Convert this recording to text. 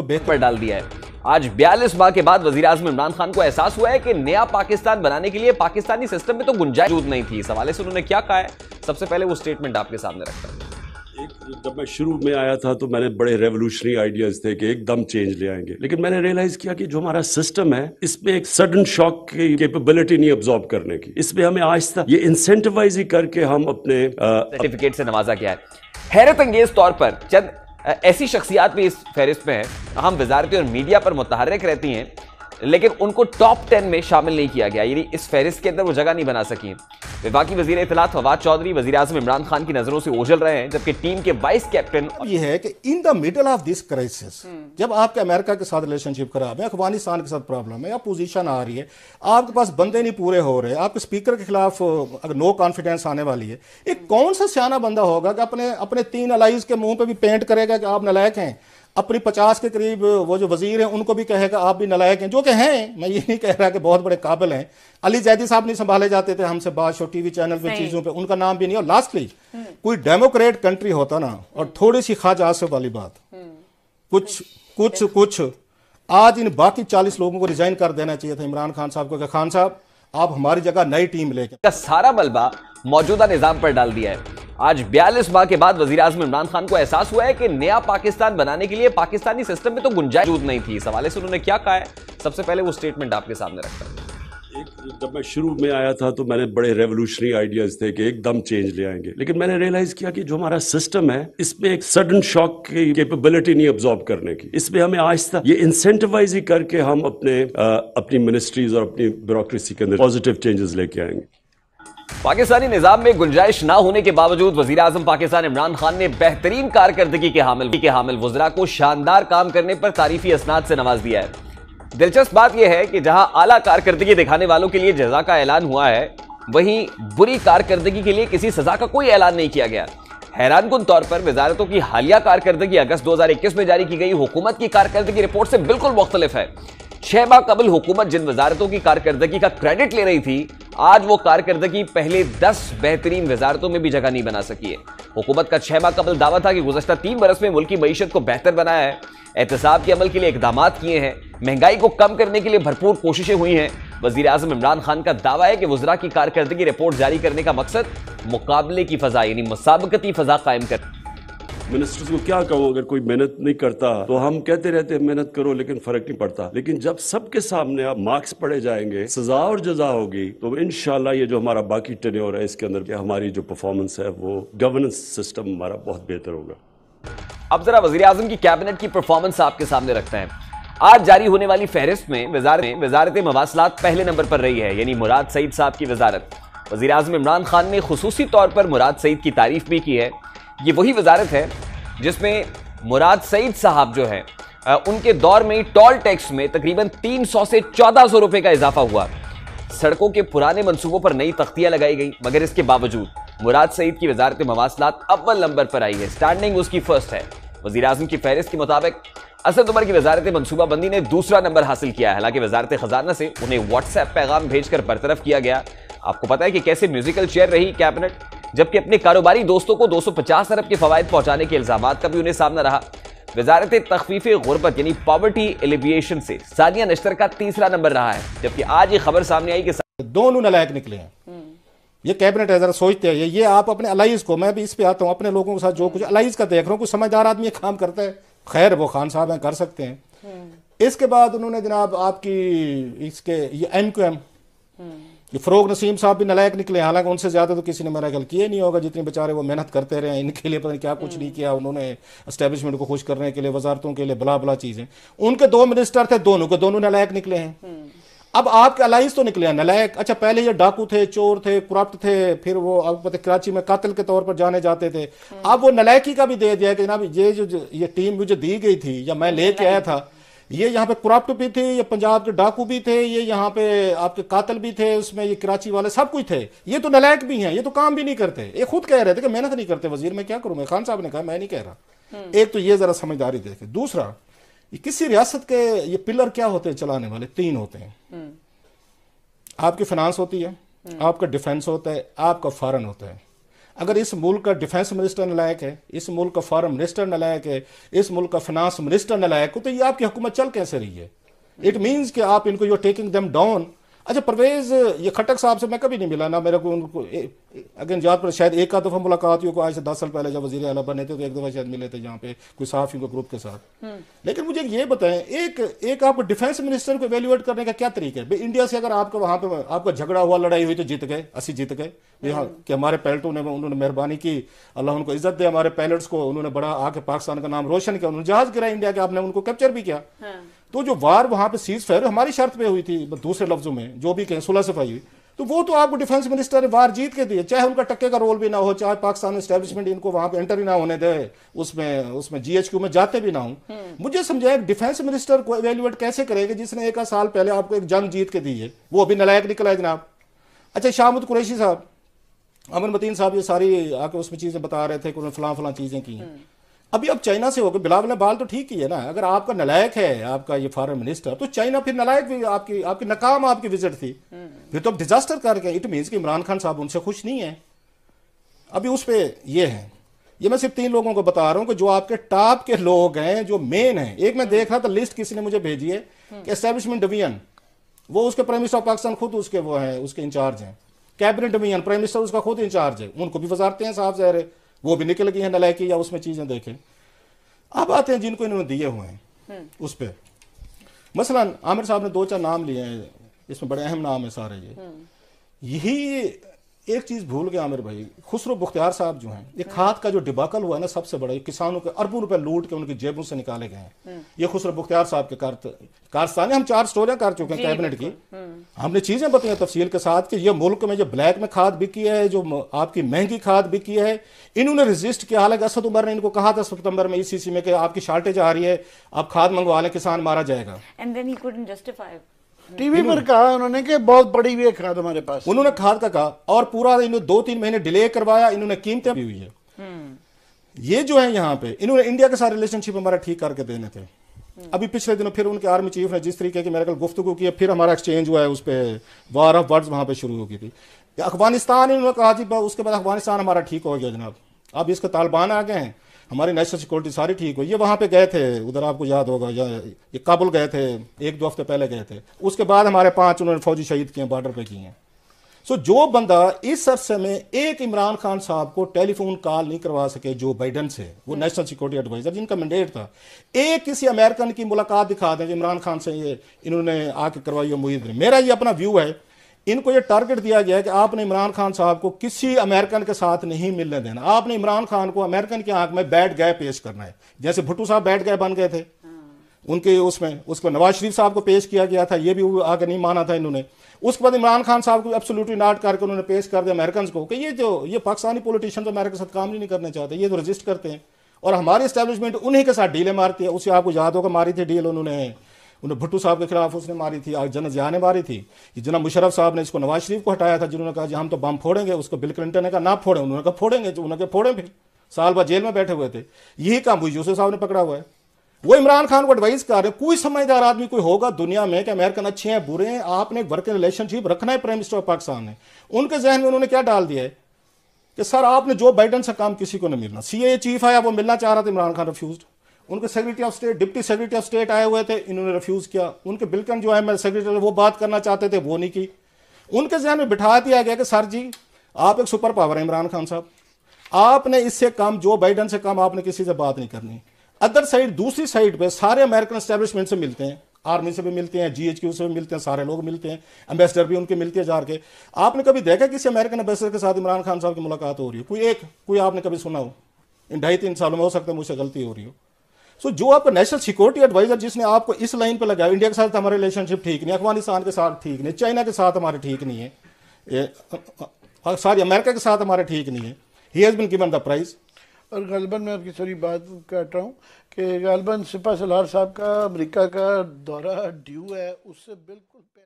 को बेहतर डाल दिया है आज बयालीस माह के बाद वजीर अजम इमरान खान को एहसास हुआ है कि नया पाकिस्तान बनाने के लिए पाकिस्तानी सिस्टम में तो गुंजाइश नहीं थी इस हवाले से उन्होंने क्या कहा है सबसे पहले वो स्टेटमेंट आपके सामने रखता है जब मैं शुरू में आया था तो मैंने बड़े रेवोल्यूशनरी आइडियाज थे कि एकदम चेंज ले आएंगे लेकिन मैंने रियलाइज किया कि जो हमारा सिस्टम है इसमें एक सडन शॉक की कैपेबिलिटी नहीं अब्जॉर्ब करने की इसमें हमें आहिस्ता ये इंसेंटिवाइज ही करके हम अपने सर्टिफिकेट से नवाजा किया है हैरत अंगेज तौर पर चंद ऐसी शख्सियात भी इस फहरिस्त में है अहम वजारती और मीडिया पर मुतहरक रहती हैं लेकिन उनको टॉप टेन में शामिल नहीं किया गया यानी इस फहरिस्त के अंदर वो जगह नहीं बना सकी विभाग की वजीर इतलात फवाद चौधरी वजी अजम इमरान खान की नजरों से ओझल रहे हैं जबकि टीम के वाइस कैप्टन ये है कि in the middle of this crisis जब आपके अमेरिका के साथ रिलेशनशिप खराब है अफगानिस्तान के साथ प्रॉब्लम है या पोजीशन आ रही है आपके पास बंदे नहीं पूरे हो रहे आपके स्पीकर के खिलाफ अगर नो कॉन्फिडेंस आने वाली है एक हम्म। कौन सा सियाना बंदा होगा कि अपने अपने तीन अलाइज के मुंह पर भी पेंट करेगा कि आप नलायक हैं अपनी पचास के करीब वो जो वजीर हैं उनको भी कहेगा आप भी नलायक हैं जो कि हैं मैं ये नहीं कह रहा कि बहुत बड़े काबिल हैं अली जैदी साहब नहीं संभाले जाते थे हमसे बादशाह टीवी चैनल पे चीज़ों पे उनका नाम भी नहीं और लास्टली हम्म। कोई डेमोक्रेट कंट्री होता ना और हम्म। थोड़ी सी खाज आसफ वाली बात हम्म। कुछ कुछ कुछ आज इन बाकी चालीस लोगों को रिजाइन कर देना चाहिए था इमरान खान साहब को खान साहब आप हमारी जगह नई टीम लेके सारा मलबा मौजूदा निजाम पर डाल दिया है आज बयालीस माह के बाद वजी अजम इमरान खान को एहसास हुआ है कि नया पाकिस्तान बनाने के लिए पाकिस्तानी सिस्टम में तो गुंजाइश नहीं थी इस हवाले से उन्होंने क्या कहा है सबसे पहले वो स्टेटमेंट आपके सामने रखता है जब मैं शुरू में आया था तो मैंने बड़े रेवोल्यूशनरी आइडियाज थे कि एकदम चेंज ले आएंगे लेकिन मैंने रियलाइज किया कि जो हमारा सिस्टम है इसमें एक सडन शॉक की कैपेबिलिटी नहीं ऑब्जॉर्व करने की इसमें हमें आज तक ये इंसेंटिवाइज ही करके हम अपने आ, अपनी मिनिस्ट्रीज और अपनी ब्यूरोक्रेसी के अंदर पॉजिटिव चेंजेस लेके आएंगे पाकिस्तानी निजाम में गुंजाइश ना होने के बावजूद वजीर आजम पाकिस्तान इमरान खान ने बेहतरीन कारकर्दगी के हामिल के हामिल वजरा को शानदार काम करने पर तारीफी असनाद से नवाज दिया है दिलचस्प बात यह है कि जहां आला कारकर्दगी दिखाने वालों के लिए जजा का ऐलान हुआ है वहीं बुरी कारकर्दगी के लिए किसी सजा का कोई ऐलान नहीं किया गया हैरानकुन तौर पर वजारतों की हालिया कारकर्दगी अगस्त 2021 में जारी की गई हुकूमत की कारकर्दगी रिपोर्ट से बिल्कुल मुख्तलिफ है छह माह कबल हुकूमत जिन वजारतों की कारकर्दगी का क्रेडिट ले रही थी आज वो कारकर्दगी पहले दस बेहतरीन वजारतों में भी जगह नहीं बना सकी है हुकूमत का छह माह कबल दावा था कि गुजशत तीन बरस में मुल्क की मीशत को बेहतर बनाया है एहतसाब के अमल के लिए इकदाम किए हैं महंगाई को कम करने के लिए भरपूर कोशिशें हुई हैं वजीर अजम इमरान खान का दावा है कि वजरा की कारकर्दगी रिपोर्ट जारी करने का मकसद मुकाबले की फजा यानी मसाबकती फजा कायम कर मिनिस्टर्स को क्या कहूँ अगर कोई मेहनत नहीं करता तो हम कहते रहते हैं मेहनत करो लेकिन फर्क नहीं पड़ता लेकिन जब सबके सामने आप मार्क्स पड़े जाएंगे सजा और जजा होगी तो इन ये जो हमारा बाकी टने है इसके अंदर हमारी जो परफॉर्मेंस है वो गवर्नेंस सिस्टम हमारा बहुत बेहतर होगा अब जरा वजी अजम की कैबिनेट की परफॉर्मेंस आपके सामने रखते हैं आज जारी होने वाली फहरिस्त में वजारत वजारत मवासलात पहले नंबर पर रही है यानी मुराद सईद साहब की वजारत वजी अजम इमरान खान ने खसूसी तौर पर मुराद सईद की तारीफ भी की है ये वही वजारत है जिसमें मुराद सईद साहब जो है उनके दौर में टोल टॉल टैक्स में तकरीबन 300 से 1400 रुपए का इजाफा हुआ सड़कों के पुराने मंसूबों पर नई तख्तियां लगाई गई मगर इसके बावजूद मुराद सईद की वजारत मवासलात अव्वल नंबर पर आई है स्टैंडिंग उसकी फर्स्ट है वजी अजम की फहरिस्त के मुताबिक असद उमर की वजारत मनसूबाबंदी ने दूसरा नंबर हासिल किया है हालांकि वजारत खजाना से उन्हें व्हाट्सएप पैगाम भेजकर बरतरफ किया गया आपको पता है कि कैसे म्यूजिकल चेयर रही कैबिनेट जबकि अपने कारोबारी दोस्तों को 250 अरब के फवायद पहुंचाने के इल्जाम का भी उन्हें सामना रहा वजारत तखफीफ गुर्बत यानी पॉवर्टी एलिविएशन से सानिया नश्तर का तीसरा नंबर रहा है जबकि आज ये खबर सामने आई कि दोनों नलायक निकले हैं ये कैबिनेट है जरा सोचते हैं ये ये आप अपने अलाइज को मैं भी इस पे आता हूँ अपने लोगों के साथ जो कुछ अलाइज का देख रहा हूँ कुछ समझदार आदमी काम करता है खैर वो खान साहब हैं कर सकते हैं हम्म। इसके बाद उन्होंने जनाब आपकी इसके ये एम फरोग नसीम साहब भी नलायक निकले हालांकि उनसे ज़्यादा तो किसी ने मेरा ख्याल किया नहीं होगा जितने बेचारे वो मेहनत करते रहे इनके लिए पता नहीं क्या कुछ नहीं किया उन्होंने एस्टेब्लिशमेंट को खुश करने के लिए वजारतों के लिए बला बला चीज़ें उनके दो मिनिस्टर थे दोनों के दोनों नलायक निकले हैं अब आपके अलाइज तो निकले हैं नलायक अच्छा पहले ये डाकू थे चोर थे करप्ट थे फिर वो अब पता कराची में कातिल के तौर पर जाने जाते थे अब वो नलायकी का भी दे दिया कि जनाब ये जो ये टीम मुझे दी गई थी या मैं लेके आया था ये यहाँ पे क्राफ्ट भी थे ये पंजाब के डाकू भी थे ये यहाँ पे आपके कातल भी थे उसमें ये कराची वाले सब कुछ थे ये तो नलायक भी हैं ये तो काम भी नहीं करते ये खुद कह रहे थे कि मेहनत नहीं करते वजीर मैं क्या करूँ खान साहब ने कहा मैं नहीं कह रहा हम्म। एक तो ये जरा समझदारी देखे दूसरा ये किसी रियासत के ये पिलर क्या होते हैं चलाने वाले तीन होते हैं हम्म। आपकी फिनांस होती है हम्म। आपका डिफेंस होता है आपका फॉरन होता है अगर इस मुल्क का डिफेंस मिनिस्टर नलायक है इस मुल्क का फॉरन मिनिस्टर नलायक है इस मुल्क का फिनांस मिनिस्टर नलायक हो तो ये आपकी हुकूमत चल कैसे रही है इट मीन्स कि आप इनको यू टेकिंग देम डाउन अच्छा परवेज ये खटक साहब से मैं कभी नहीं मिला ना मेरे को उनको अगेन याद पर शायद एक का दफ़ा मुलाकात हुई को आज से दस साल पहले जब वजी अला बने थे तो एक दफ़ा शायद मिले थे यहाँ पे कोई सहाफ़ियों के ग्रुप के साथ हम्म। लेकिन मुझे ये बताएं एक एक आप डिफेंस मिनिस्टर को एवेल्यूएट करने का क्या तरीका है भाई इंडिया से अगर आपका वहाँ पे आपका झगड़ा हुआ लड़ाई हुई तो जीत गए असी जीत गए यहाँ कि हमारे पैलटों ने उन्होंने मेहरबानी की अल्लाह उनको इज्जत दे हमारे पैलट को उन्होंने बड़ा आके पाकिस्तान का नाम रोशन किया उन्होंने जहाज गिराया इंडिया के आपने उनको कैप्चर भी किया हाँ। तो जो वार वहाँ पे सीज फायर हमारी शर्त पे हुई थी दूसरे लफ्जों में जो भी कहें सुलह सफाई हुई तो वो तो आपको डिफेंस मिनिस्टर ने वार जीत के दिए चाहे उनका टक्के का रोल भी ना हो चाहे पाकिस्तान स्टेब्लिशमेंट इनको वहां पे एंटर ही ना होने दे उसमें उसमें जीएचक्यू में जाते भी ना हूं हम्म। मुझे समझाया डिफेंस मिनिस्टर को एवेल्युएट कैसे करेगा जिसने एक साल पहले आपको एक जंग जीत के दी है वो अभी नलायक निकला है जनाब अच्छा शाहमुद कुरैशी साहब अमन मतीन साहब ये सारी आके उसमें चीजें बता रहे थे कि उन्होंने फलां फलां चीजें की हैं हम्म। अभी आप चाइना से हो बिलावल बाल तो ठीक ही है ना अगर आपका नलायक है आपका ये फॉरेन मिनिस्टर तो चाइना फिर नलायक भी आपकी आपकी नाकाम आपकी विजिट थी हम्म। फिर तो आप डिजास्टर कर गए इट मीन्स कि इमरान खान साहब उनसे खुश नहीं है अभी उस पर यह है ये मैं सिर्फ तीन लोगों को बता रहा हूँ कि जो आपके टॉप के लोग हैं जो मेन हैं एक मैं देख रहा था लिस्ट किसी ने मुझे भेजी है हम्म। कि एस्टेब्लिशमेंट डिवीजन वो उसके प्राइम मिनिस्टर ऑफ पाकिस्तान खुद उसके वो हैं उसके इंचार्ज हैं कैबिनेट डिवीजन प्राइम मिनिस्टर उसका खुद इंचार्ज है उनको भी वजारते हैं साफ जहर है वो भी निकल गई है नलायकी या उसमें चीजें देखें अब आते हैं जिनको इन्होंने दिए हुए हैं हम्म। उस पर मसलन आमिर साहब ने दो चार नाम लिए हैं इसमें बड़े अहम नाम है सारे ये हम्म। यही एक चीज़ भूल गया आमिर भाई खुसरो बुख्तियार साहब जो हैं ये खाद का जो डिबाकल हुआ है ना सबसे बड़ा ये किसानों के अरबों रुपए लूट के उनकी जेबों से निकाले गए हैं हम्म। ये खुसरो बुख्तियार साहब के कारस्ताने हम चार स्टोरियां कर चुके हैं कैबिनेट की हम्म। हमने चीज़ें बताई तफसील के साथ कि ये मुल्क में जो ब्लैक में खाद बिकी है जो आपकी महंगी खाद बिकी है इन्होंने रजिस्ट किया हालांकि असद उमर ने इनको कहा था सितंबर में इसी में कि आपकी शार्टेज आ रही है आप खाद मंगवा लें किसान मारा जाएगा and then he justify TV पर कहा उन्होंने कि बहुत बड़ी हुई है खाद हमारे पास उन्होंने खाद का कहा और पूरा इन्होंने दो तीन महीने डिले करवाया इन्होंने कीमतें भी हुई है हम्म। ये जो है यहाँ पे इन्होंने इंडिया के साथ रिलेशनशिप हमारा ठीक करके देने थे हम्म। अभी पिछले दिनों फिर उनके आर्मी चीफ ने जिस तरीके की मेरे कल गुफ्तु की फिर हमारा एक्सचेंज हुआ है उस पर वार ऑफ वर्ड्स वहां पर शुरू हो गई थी अफगानिस्तान इन्होंने कहा जी उसके बाद अफगानिस्तान हमारा ठीक हो गया जनाब अब इसके तालिबान आ गए हैं हमारी नेशनल सिक्योरिटी सारी ठीक हुई ये वहाँ पे गए थे उधर आपको याद होगा या ये काबुल गए थे एक दो हफ्ते पहले गए थे उसके बाद हमारे पाँच उन्होंने फौजी शहीद किए बॉर्डर पर किए हैं सो जो बंदा इस अरसे में एक इमरान खान साहब को टेलीफोन कॉल नहीं करवा सके जो बाइडन से वो नेशनल सिक्योरिटी एडवाइजर जिनका मैंडेट था एक किसी अमेरिकन की मुलाकात दिखा दें इमरान खान से ये इन्होंने आके करवाई मुहिद ने मेरा ये अपना व्यू है इनको ये टारगेट दिया गया कि आपने इमरान खान साहब को किसी अमेरिकन के साथ नहीं मिलने देना आपने इमरान खान को अमेरिकन की आंख में बैठ गए पेश करना है जैसे भुट्टू साहब बैठ गए बन गए थे हाँ। उनके उसमें उसको नवाज शरीफ साहब को पेश किया गया था ये भी आगे नहीं माना था इन्होंने उसके बाद इमरान खान साहब को एब्सोल्युटली नाट करके उन्होंने पेश कर दिया अमेरिकन को कि ये जो ये पाकिस्तानी पॉलिटिशियन तो अमेरिका के साथ काम नहीं करना चाहते ये तो रजिस्ट करते हैं और हमारी इस्टेब्लिशमेंट उन्हीं के साथ डीलें मारती है उसे आपको याद होगा मारी थी डील उन्होंने उन्हें भुट्टो साहब के खिलाफ उसने मारी थी आज जना जहा ने मारी थी कि जना मुशरफ साहब ने इसको नवाज शरीफ को हटाया था जिन्होंने कहा जी हम तो बम फोड़ेंगे उसको बिल क्लिंटन ने कहा ना फोड़ें उन्होंने कहा फोड़ेंगे जो उन्होंने फोड़े फिर साल भर जेल में बैठे हुए थे यही काम हुई यूसुफ साहब ने पकड़ा हुआ है वो इमरान खान को एडवाइस कर रहे कोई समझदार आदमी कोई होगा दुनिया में कि अमेरिकन अच्छे हैं बुरे हैं आपने एक वर्किंग रिलेशनशिप रखना है प्राइम मिनिस्टर ऑफ पाकिस्तान ने उनके जहन में उन्होंने क्या डाल दिया है कि सर आपने जो बाइडन से काम किसी को नहीं मिलना सी ए चीफ आया वो मिलना चाह रहा था इमरान खान रिफ्यूज उनके secretary of state deputy secretary of state आए हुए थे इन्होंने रिफ्यूज किया उनके बिल्कुल जो है मेरे सेक्रेटरी वो बात करना चाहते थे वो नहीं की उनके जहन में बिठा दिया गया कि सर जी आप एक सुपर पावर हैं इमरान खान साहब आपने इससे काम जो बाइडन से काम आपने किसी से बात नहीं करनी अदर साइड दूसरी साइड पे सारे अमेरिकन स्टैब्लिशमेंट से मिलते हैं आर्मी से भी मिलते हैं जीएचक्यू से भी मिलते हैं सारे लोग मिलते हैं एम्बेसडर भी उनके मिलते हैं जार के आपने कभी देखा किसी अमेरिकन एम्बेसडर के साथ इमरान खान साहब की मुलाकात हो रही है कोई एक कोई आपने कभी सुना हो इन ढाई तीन सालों में हो सकता है मुझसे गलती हो रही हो सो जो आपका नेशनल सिक्योरिटी एडवाइजर जिसने आपको इस लाइन पर लगाया इंडिया के साथ हमारे रिलेशनशिप ठीक नहीं अफगानिस्तान के साथ ठीक नहीं चाइना के साथ हमारे ठीक नहीं है सॉरी अमेरिका के साथ हमारे ठीक नहीं है he has been given the prize और गलबन मैं आपकी सॉरी बात काट रहा हूँ कि गलबन सिपा सलार साहब का अमेरिका का दौरा ड्यू है उससे बिल्कुल